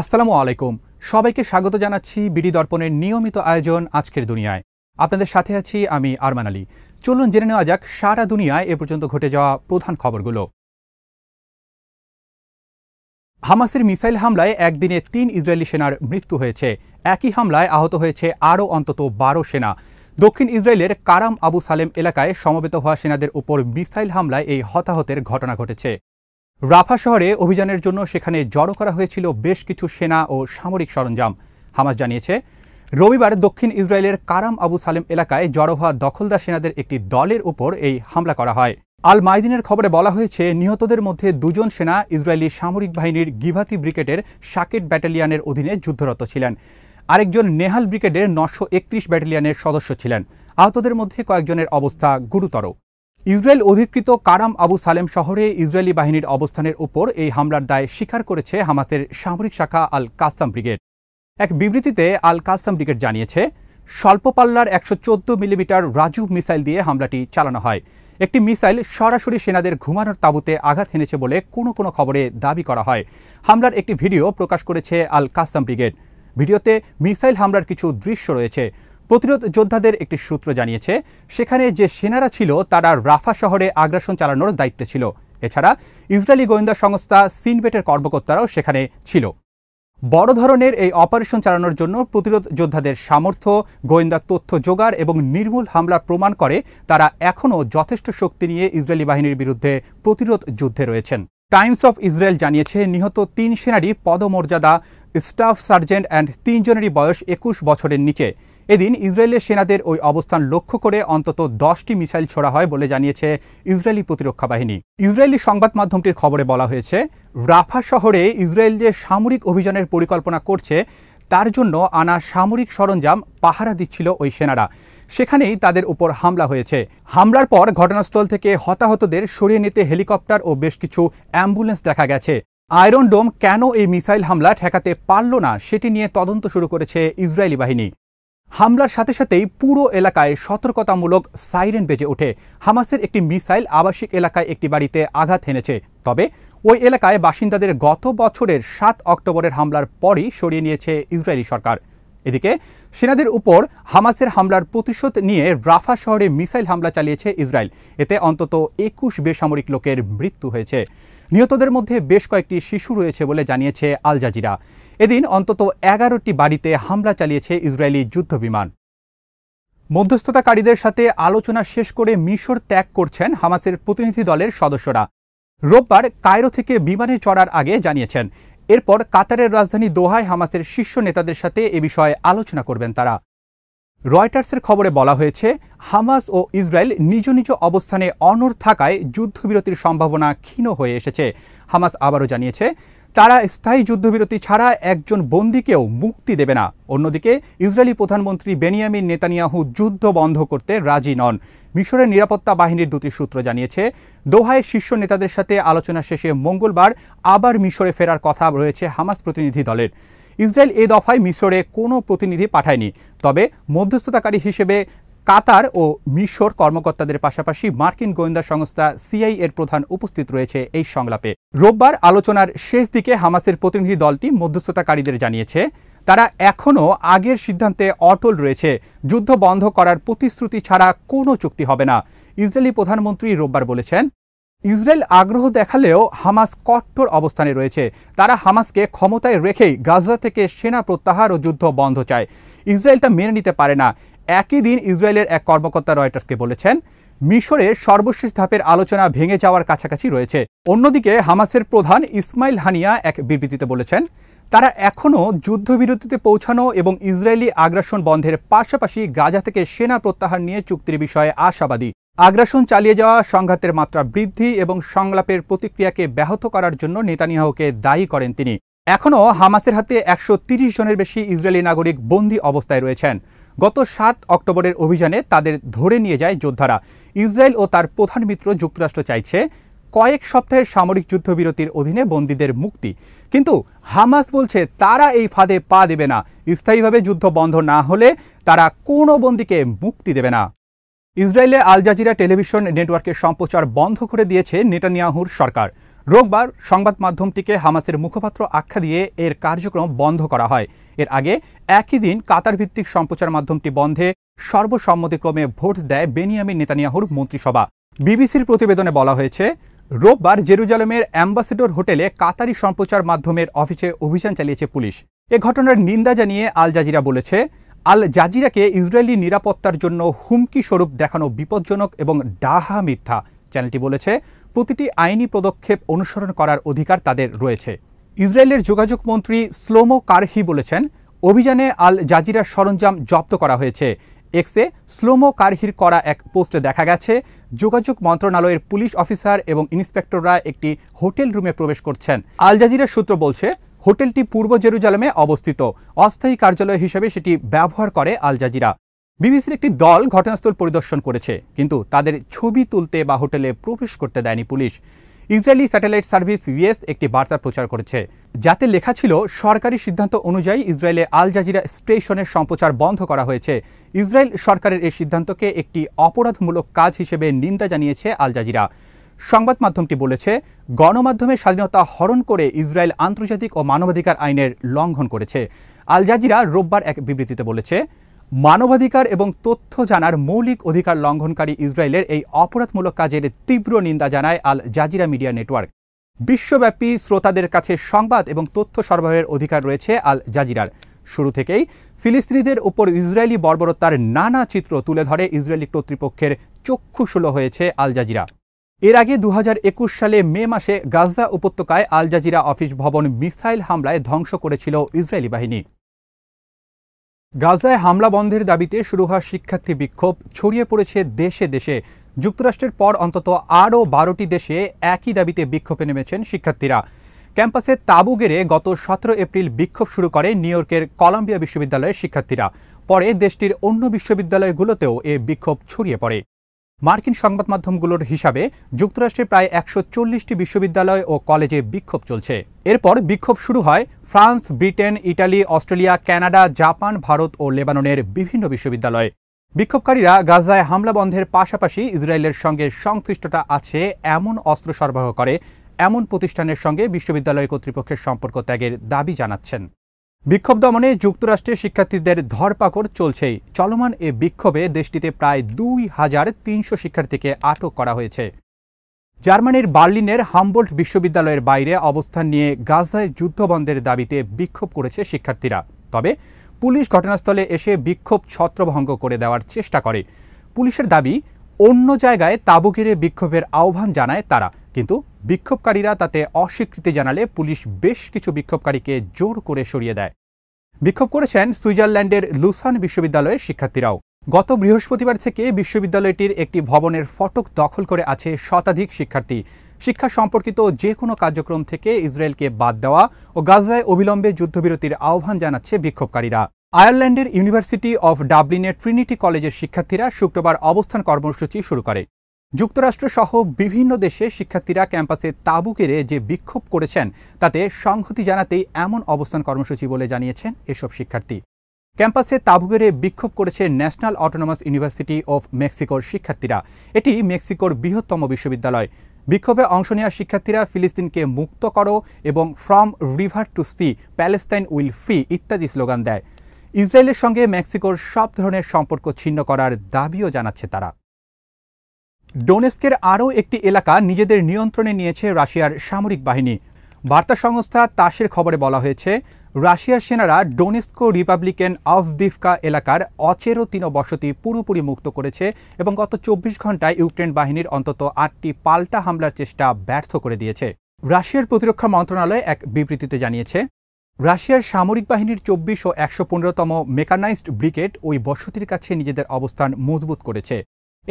আসসালামু আলাইকুম সবাইকে স্বাগত জানাচ্ছি বিডি দর্পণের নিয়মিত আয়োজন আজকের দুনিয়ায় আপনাদের সাথে আছি আমি আরমান আলী চলুন জেনে নেওয়া যাক সারা দুনিয়ায় এ পর্যন্ত ঘটে যাওয়া প্রধান খবরগুলো হামাসের মিসাইল হামলায় একদিনে তিন ইসরায়েলি সেনার মৃত্যু হয়েছে একই হামলায় আহত হয়েছে আরও অন্তত বারো সেনা দক্ষিণ ইসরায়েলের কারাম আবু সালেম এলাকায় সমবেত হওয়া সেনাদের উপর মিসাইল হামলায় এই হতাহতের ঘটনা ঘটেছে রাফা শহরে অভিযানের জন্য সেখানে জড়ো করা হয়েছিল বেশ কিছু সেনা ও সামরিক সরঞ্জাম হামাস জানিয়েছে রবিবার দক্ষিণ ইসরায়েলের কারাম আবু সালেম এলাকায় জড়ো হওয়া দখলদার সেনাদের একটি দলের উপর এই হামলা করা হয় আল মাইদিনের খবরে বলা হয়েছে নিহতদের মধ্যে দুজন সেনা ইসরায়েলি সামরিক বাহিনীর গিভাতি ব্রিগেডের সাকেট ব্যাটালিয়ানের অধীনে যুদ্ধরত ছিলেন আরেকজন নেহাল ব্রিগেডের নশো একত্রিশ ব্যাটালিয়ানের সদস্য ছিলেন আহতদের মধ্যে কয়েকজনের অবস্থা গুরুতর ইসরায়েল অধিকৃত কারাম আবু সালেম শহরে ইসরায়েলি বাহিনীর অবস্থানের উপর এই হামলার দায় স্বীকার করেছে হামাসের সামরিক শাখা আল কাসাম ব্রিগেড এক বিবৃতিতে আল কাসাম ব্রিগেড জানিয়েছে স্বল্পপাল্লার একশো চোদ্দ মিলিমিটার রাজু মিসাইল দিয়ে হামলাটি চালানো হয় একটি মিসাইল সরাসরি সেনাদের ঘুমানোর তাবুতে আঘাত হেনেছে বলে কোনো কোনো খবরে দাবি করা হয় হামলার একটি ভিডিও প্রকাশ করেছে আল কাসাম ব্রিগেড ভিডিওতে মিসাইল হামলার কিছু দৃশ্য রয়েছে প্রতিরোধ যোদ্ধাদের একটি সূত্র জানিয়েছে সেখানে যে সেনারা ছিল তারা রাফা শহরে আগ্রাসন চালানোর দায়িত্বে ছিল এছাড়া ইসরায়েলি গোয়েন্দা সংস্থা সিনবেটের কর্মকর্তারাও সেখানে ছিল বড় ধরনের এই অপারেশন চালানোর জন্য প্রতিরোধ যোদ্ধাদের সামর্থ্য গোয়েন্দা তথ্য জোগাড় এবং নির্মূল হামলা প্রমাণ করে তারা এখনও যথেষ্ট শক্তি নিয়ে ইসরায়েলি বাহিনীর বিরুদ্ধে প্রতিরোধ যুদ্ধে রয়েছেন টাইমস অফ ইসরায়েল জানিয়েছে নিহত তিন সেনারই পদমর্যাদা স্টাফ সার্জেন্ট অ্যান্ড তিনজনেরই বয়স একুশ বছরের নিচে এদিন ইসরায়েলের সেনাদের ওই অবস্থান লক্ষ্য করে অন্তত দশটি মিসাইল ছোড়া হয় বলে জানিয়েছে ইসরায়েলি প্রতিরক্ষা বাহিনী ইসরায়েলি সংবাদ মাধ্যমটির খবরে বলা হয়েছে রাফা শহরে ইসরায়েল যে সামরিক অভিযানের পরিকল্পনা করছে তার জন্য আনা সামরিক সরঞ্জাম পাহারা দিচ্ছিল ওই সেনারা সেখানেই তাদের উপর হামলা হয়েছে হামলার পর ঘটনাস্থল থেকে হতাহতদের সরিয়ে নিতে হেলিকপ্টার ও বেশ কিছু অ্যাম্বুলেন্স দেখা গেছে আয়রন ডোম কেন এই মিসাইল হামলা ঠেকাতে পারল না সেটি নিয়ে তদন্ত শুরু করেছে ইসরায়েলি বাহিনী হামলার সাথে সাথেই পুরো এলাকায় সতর্কতামূলক সাইরেন বেজে ওঠে হামাসের একটি মিসাইল আবাসিক এলাকায় একটি বাড়িতে আঘাত হেনেছে তবে ওই এলাকায় বাসিন্দাদের গত বছরের সাত অক্টোবরের হামলার পরই সরিয়ে নিয়েছে ইসরায়েলি সরকার এদিকে সেনাদের উপর হামাসের হামলার প্রতিশোধ নিয়ে রাফা শহরে মিসাইল হামলা চালিয়েছে ইসরায়েল এতে অন্তত একুশ বেসামরিক লোকের মৃত্যু হয়েছে নিহতদের মধ্যে বেশ কয়েকটি শিশু রয়েছে বলে জানিয়েছে আল জাজিরা এদিন অন্তত এগারোটি বাড়িতে হামলা চালিয়েছে ইসরায়েলি যুদ্ধবিমান মধ্যস্থতাকারীদের সাথে আলোচনা শেষ করে মিশর ত্যাগ করছেন হামাসের প্রতিনিধি দলের সদস্যরা রোববার কায়রো থেকে বিমানে চড়ার আগে জানিয়েছেন এরপর কাতারের রাজধানী দোহায় হামাসের শীর্ষ নেতাদের সাথে এ বিষয়ে আলোচনা করবেন তারা রয়টার্সের খবরে বলা হয়েছে হামাস ও ইসরায়েল নিজ নিজ অবস্থানে অনর থাকায় যুদ্ধবিরতির সম্ভাবনা ক্ষীণ হয়ে এসেছে হামাস আবারও জানিয়েছে তারা স্থায়ী যুদ্ধবিরতি ছাড়া একজন বন্দীকেও মুক্তি দেবে না অন্যদিকে ইসরায়েলি প্রধানমন্ত্রী বেনিয়ামিন নেতানিয়াহু যুদ্ধ বন্ধ করতে রাজি নন মিশরের নিরাপত্তা বাহিনীর দুটি সূত্র জানিয়েছে দোহায় শীর্ষ নেতাদের সাথে আলোচনা শেষে মঙ্গলবার আবার মিশরে ফেরার কথা রয়েছে হামাস প্রতিনিধি দলের ইসরায়েল এ দফায় মিশরে কোনো প্রতিনিধি পাঠায়নি তবে মধ্যস্থতাকারী হিসেবে কাতার ও মিশর কর্মকর্তাদের পাশাপাশি মার্কিন গোয়েন্দা সংস্থা সিআই এর প্রধান উপস্থিত রয়েছে এই সংলাপে রোববার আলোচনার শেষ দিকে হামাসের প্রতিনিধি দলটি মধ্যস্থতাকারীদের জানিয়েছে তারা এখনও আগের সিদ্ধান্তে অটল রয়েছে যুদ্ধ বন্ধ করার প্রতিশ্রুতি ছাড়া কোনো চুক্তি হবে না ইসরায়েলি প্রধানমন্ত্রী রোববার বলেছেন ইসরায়েল আগ্রহ দেখালেও হামাস কট্টর অবস্থানে রয়েছে তারা হামাসকে ক্ষমতায় রেখেই গাজা থেকে সেনা প্রত্যাহার ও যুদ্ধ বন্ধ চায় ইসরায়েল তা মেনে নিতে পারে না একই দিন ইসরায়েলের এক কর্মকর্তা রয়টার্সকে বলেছেন মিশরের সর্বশেষ ধাপের আলোচনা ভেঙে যাওয়ার কাছাকাছি রয়েছে অন্যদিকে হামাসের প্রধান ইসমাইল হানিয়া এক বিবৃতিতে বলেছেন তারা এখনও যুদ্ধবিরতিতে পৌঁছানো এবং ইসরায়েলি আগ্রাসন বন্ধের পাশাপাশি গাজা থেকে সেনা প্রত্যাহার নিয়ে চুক্তির বিষয়ে আশাবাদী আগ্রাসন চালিয়ে যাওয়া সংঘাতের মাত্রা বৃদ্ধি এবং সংলাপের প্রতিক্রিয়াকে ব্যাহত করার জন্য নেতানিয়াহকে দায়ী করেন তিনি এখনও হামাসের হাতে একশো জনের বেশি ইসরায়েলি নাগরিক বন্দী অবস্থায় রয়েছেন গত সাত অক্টোবরের অভিযানে তাদের ধরে নিয়ে যায় যোদ্ধারা ইসরায়েল ও তার প্রধান মিত্র যুক্তরাষ্ট্র চাইছে কয়েক সপ্তাহের সামরিক যুদ্ধবিরতির অধীনে বন্দীদের মুক্তি কিন্তু হামাস বলছে তারা এই ফাঁদে পা দেবে না স্থায়ীভাবে যুদ্ধ বন্ধ না হলে তারা কোনো বন্দীকে মুক্তি দেবে না ইসরায়েলে আল জাজিরা টেলিভিশন নেটওয়ার্কের সম্প্রচার বন্ধ করে দিয়েছে নেটানিয়াহুর সরকার রোববার সংবাদ মাধ্যমটিকে হামাসের মুখপাত্র আখ্যা দিয়ে এর কার্যক্রম বন্ধ করা হয় এর আগে একই দিন কাতার ভিত্তিক সম্প্রচার মাধ্যমটি বন্ধে সর্বসম্মতিক্রমে ভোট দেয় বেনিয়ামিন নেতানিয়াহুর মন্ত্রিসভা বিবিসির প্রতিবেদনে বলা হয়েছে রোববার জেরুজালেমের অ্যাম্বাসেডর হোটেলে কাতারি সম্প্রচার মাধ্যমের অফিসে অভিযান চালিয়েছে পুলিশ এ ঘটনার নিন্দা জানিয়ে আল জাজিরা বলেছে আল জাজিরাকে ইসরায়েলি নিরাপত্তার জন্য হুমকি স্বরূপ দেখানো বিপজ্জনক এবং ডাহা মিথ্যা চ্যানেলটি বলেছে প্রতিটি আইনি পদক্ষেপ অনুসরণ করার অধিকার তাদের রয়েছে ইসরায়েলের যোগাযোগ মন্ত্রী স্লোমো কারহি বলেছেন অভিযানে আল জাজিরার সরঞ্জাম জব্দ করা হয়েছে এক্সে স্লোমো কারহির করা এক পোস্টে দেখা গেছে যোগাযোগ মন্ত্রণালয়ের পুলিশ অফিসার এবং ইন্সপেক্টররা একটি হোটেল রুমে প্রবেশ করছেন আল জাজিরার সূত্র বলছে হোটেলটি পূর্ব জেরুজালেমে অবস্থিত অস্থায়ী কার্যালয় হিসেবে সেটি ব্যবহার করে আল জাজিরা বিবিসির একটি দল ঘটনাস্থল পরিদর্শন করেছে কিন্তু তাদের ছবি তুলতে বা হোটেলে প্রবেশ করতে দেয়নি police Israeli satellite service US একটি বার্তা প্রচার করেছে যাতে লেখা ছিল সরকারি সিদ্ধান্ত অনুযায়ী ইসরায়েলে আল জাজিরা স্টেশনের সম্প্রচার বন্ধ করা হয়েছে ইসরায়েল সরকারের এই সিদ্ধান্তকে একটি অপরাধমূলক কাজ হিসেবে নিন্দা জানিয়েছে আল জাজিরা সংবাদ মাধ্যমটি বলেছে গণমাধ্যমের স্বাধীনতা হরণ করে ইসরায়েল আন্তর্জাতিক ও মানবাধিকার আইনের লঙ্ঘন করেছে আল জাজিরা রোববার এক বিবৃতিতে বলেছে মানবাধিকার এবং তথ্য জানার মৌলিক অধিকার লঙ্ঘনকারী ইসরায়েলের এই অপরাধমূলক কাজের তীব্র নিন্দা জানায় আল জাজিরা মিডিয়া নেটওয়ার্ক বিশ্বব্যাপী শ্রোতাদের কাছে সংবাদ এবং তথ্য সরবরাহের অধিকার রয়েছে আল জাজিরার শুরু থেকেই ফিলিস্তিনিদের ওপর ইসরায়েলি বর্বরতার নানা চিত্র তুলে ধরে ইসরায়েলি কর্তৃপক্ষের চক্ষুশুলো হয়েছে আল জাজিরা এর আগে দু সালে মে মাসে গাজা উপত্যকায় আল জাজিরা অফিস ভবন মিসাইল হামলায় ধ্বংস করেছিল ইসরায়েলি বাহিনী গাজায় হামলা বন্ধের দাবিতে শুরু হওয়া শিক্ষার্থী বিক্ষোভ ছড়িয়ে পড়েছে দেশে দেশে যুক্তরাষ্ট্রের পর অন্তত আরও বারোটি দেশে একই দাবিতে বিক্ষোভে নেমেছেন শিক্ষার্থীরা ক্যাম্পাসে তাবু গেড়ে গত সতেরো এপ্রিল বিক্ষোভ শুরু করে নিউ ইয়র্কের কলাম্বিয়া বিশ্ববিদ্যালয়ের শিক্ষার্থীরা পরে দেশটির অন্য বিশ্ববিদ্যালয়গুলোতেও এ বিক্ষোভ ছড়িয়ে পড়ে মার্কিন সংবাদ মাধ্যমগুলোর হিসাবে যুক্তরাষ্ট্রের প্রায় একশো বিশ্ববিদ্যালয় ও কলেজে বিক্ষোভ চলছে এরপর বিক্ষোভ শুরু হয় France Britain Italy Australia Canada Japan Bharat ও লেবাননের বিভিন্ন বিশ্ববিদ্যালয় বিক্ষোভকারীরা গাজায় হামলা বন্ধের পাশাপাশি ইসরায়েলের সঙ্গে সংশ্লিষ্টতা আছে এমন অস্ত্র সরবরাহ করে এমন প্রতিষ্ঠানের সঙ্গে বিশ্ববিদ্যালয় কর্তৃপক্ষের সম্পর্ক ত্যাগের দাবি জানাচ্ছেন বিক্ষোভ দমনে যুক্তরাষ্ট্রে শিক্ষার্থীদের ধরপাকড় চলছেই চলমান এ বিক্ষোভে দেশটিতে প্রায় দুই হাজার তিনশো শিক্ষার্থীকে আটক করা হয়েছে জার্মানির বার্লিনের হামবোল্ট বিশ্ববিদ্যালয়ের বাইরে অবস্থান নিয়ে গাজায় যুদ্ধবন্ধের দাবিতে বিক্ষোভ করেছে শিক্ষার্থীরা তবে পুলিশ ঘটনাস্থলে এসে বিক্ষোভ ছত্রভঙ্গ করে দেওয়ার চেষ্টা করে পুলিশের দাবি অন্য জায়গায় তাবু ঘিরে বিক্ষোভের আহ্বান জানায় তারা কিন্তু বিক্ষোভকারীরা তাতে অস্বীকৃতি জানালে পুলিশ বেশ কিছু বিক্ষোভকারীকে জোর করে সরিয়ে দেয় বিক্ষোভ করেছেন সুইজারল্যান্ডের লুসান বিশ্ববিদ্যালয়ের শিক্ষার্থীরাও গত বৃহস্পতিবার থেকে বিশ্ববিদ্যালয়টির একটি ভবনের ফটক দখল করে আছে শতাধিক শিক্ষার্থী শিক্ষা সম্পর্কিত যে কোনো কার্যক্রম থেকে ইসরায়েলকে বাদ দেওয়া ও গাজায় অবিলম্বে যুদ্ধবিরতির আহ্বান জানাচ্ছে বিক্ষোভকারীরা আয়ারল্যান্ডের ইউনিভার্সিটি অফ ডাবলিনের ট্রিনিটি কলেজের শিক্ষার্থীরা শুক্রবার অবস্থান কর্মসূচি শুরু করে যুক্তরাষ্ট্র সহ বিভিন্ন দেশে শিক্ষার্থীরা ক্যাম্পাসে তাঁবু কেড়ে যে বিক্ষোভ করেছেন তাতে সংহতি জানাতেই এমন অবস্থান কর্মসূচি বলে জানিয়েছেন এসব শিক্ষার্থী ক্যাম্পাসে তাঁবু বিক্ষোভ করেছে ন্যাশনাল অটোনমাস ইউনিভার্সিটি অফ মেক্সিকোর শিক্ষার্থীরা এটি মেক্সিকোর বৃহত্তম বিশ্ববিদ্যালয় বিক্ষোভে অংশ নেওয়া শিক্ষার্থীরা ফিলিস্তিনকে মুক্ত করো এবং from river to sea Palestine will free ইত্যাদি স্লোগান দেয় ইসরায়েলের সঙ্গে মেক্সিকোর সব ধরনের সম্পর্ক ছিন্ন করার দাবিও জানাচ্ছে তারা ডোনেস্কের আরও একটি এলাকা নিজেদের নিয়ন্ত্রণে নিয়েছে রাশিয়ার সামরিক বাহিনী বার্তা সংস্থা তাসের খবরে বলা হয়েছে রাশিয়ার সেনারা ডোনেস্কো রিপাবলিকান আফদিফকা এলাকার তিন বসতি পুরোপুরি মুক্ত করেছে এবং গত চব্বিশ ঘন্টায় ইউক্রেন বাহিনীর অন্তত আটটি পাল্টা হামলার চেষ্টা ব্যর্থ করে দিয়েছে রাশিয়ার প্রতিরক্ষা মন্ত্রণালয় এক বিবৃতিতে জানিয়েছে রাশিয়ার সামরিক বাহিনীর চব্বিশ ও একশো পনেরোতম মেকানাইজড ব্রিগেড ওই বসতির কাছে নিজেদের অবস্থান মজবুত করেছে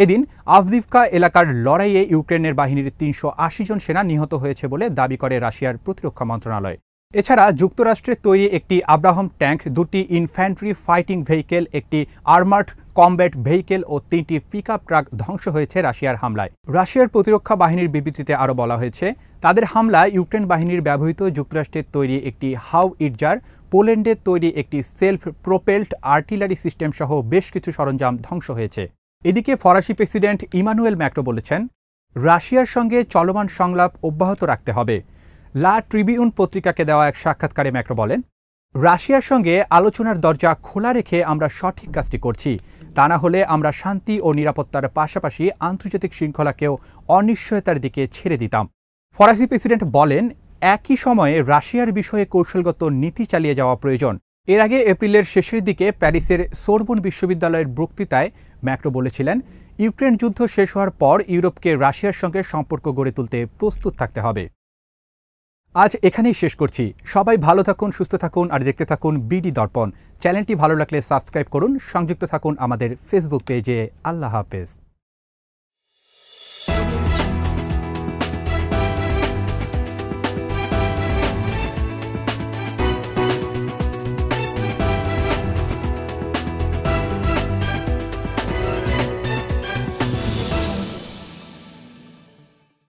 এদিন আফদিফকা এলাকার লড়াইয়ে ইউক্রেনের বাহিনীর তিনশো জন সেনা নিহত হয়েছে বলে দাবি করে রাশিয়ার প্রতিরক্ষা মন্ত্রণালয় এছাড়া যুক্তরাষ্ট্রের তৈরি একটি আব্রাহাম ট্যাঙ্ক দুটি ইনফ্যান্ট্রি ফাইটিং ভেহিকেল একটি আর্মার্ড কমব্যাট ভেহিকেল ও তিনটি পিক ট্রাক ধ্বংস হয়েছে রাশিয়ার হামলায় রাশিয়ার প্রতিরক্ষা বাহিনীর বিবৃতিতে আরও বলা হয়েছে তাদের হামলায় ইউক্রেন বাহিনীর ব্যবহৃত যুক্তরাষ্ট্রের তৈরি একটি হাউ ইটজার পোল্যান্ডের তৈরি একটি সেলফ প্রোপেলড আর্টিলারি সিস্টেম সহ বেশ কিছু সরঞ্জাম ধ্বংস হয়েছে এদিকে ফরাসি প্রেসিডেন্ট ইমানুয়েল ম্যাক্রো বলেছেন রাশিয়ার সঙ্গে চলমান সংলাপ অব্যাহত রাখতে হবে লা ট্রিবিউন পত্রিকাকে দেওয়া এক সাক্ষাৎকারে ম্যাক্রো বলেন রাশিয়ার সঙ্গে আলোচনার দরজা খোলা রেখে আমরা সঠিক কাজটি করছি তা না হলে আমরা শান্তি ও নিরাপত্তার পাশাপাশি আন্তর্জাতিক শৃঙ্খলাকেও অনিশ্চয়তার দিকে ছেড়ে দিতাম ফরাসি প্রেসিডেন্ট বলেন একই সময়ে রাশিয়ার বিষয়ে কৌশলগত নীতি চালিয়ে যাওয়া প্রয়োজন এর আগে এপ্রিলের শেষের দিকে প্যারিসের সোরবন বিশ্ববিদ্যালয়ের বক্তৃতায় ম্যাক্রো বলেছিলেন ইউক্রেন যুদ্ধ শেষ হওয়ার পর ইউরোপকে রাশিয়ার সঙ্গে সম্পর্ক গড়ে তুলতে প্রস্তুত থাকতে হবে আজ এখানেই শেষ করছি সবাই ভালো থাকুন সুস্থ থাকুন আর দেখতে থাকুন বিডি দর্পণ চ্যানেলটি ভালো লাগলে সাবস্ক্রাইব করুন সংযুক্ত থাকুন আমাদের ফেসবুক পেজে আল্লাহ হাফেজ